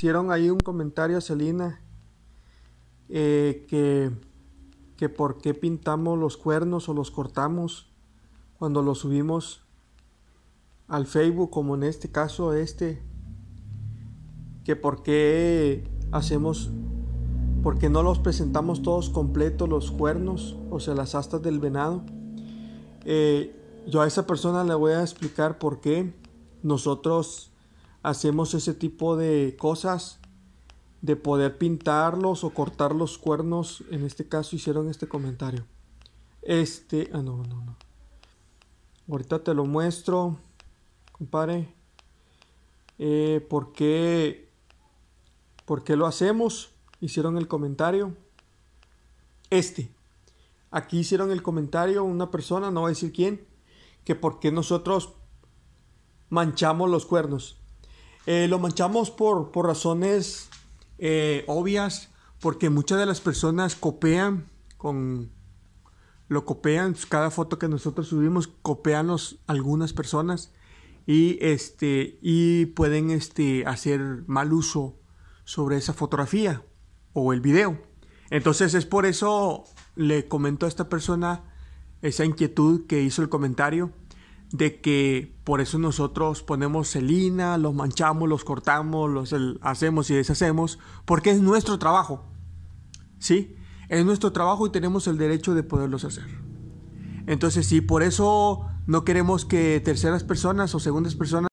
hicieron ahí un comentario, Celina, eh, que, por qué pintamos los cuernos o los cortamos cuando los subimos al Facebook, como en este caso este, que por qué hacemos, porque no los presentamos todos completos los cuernos, o sea, las astas del venado. Eh, yo a esa persona le voy a explicar por qué nosotros hacemos ese tipo de cosas de poder pintarlos o cortar los cuernos. En este caso hicieron este comentario. Este, ah no, no, no. Ahorita te lo muestro, Compare Eh, ¿por, qué, ¿Por qué lo hacemos? Hicieron el comentario. Este. Aquí hicieron el comentario una persona, no voy a decir quién, que por qué nosotros manchamos los cuernos. Eh, lo manchamos por, razones eh, obvias, porque muchas de las personas copian con... Lo copian, cada foto que nosotros subimos, los algunas personas y, este, y pueden este, hacer mal uso sobre esa fotografía o el video. Entonces es por eso le comentó a esta persona esa inquietud que hizo el comentario de que por eso nosotros ponemos celina, los manchamos, los cortamos, los hacemos y deshacemos, porque es nuestro trabajo. ¿Sí? Es nuestro trabajo y tenemos el derecho de poderlos hacer. Entonces, si por eso no queremos que terceras personas o segundas personas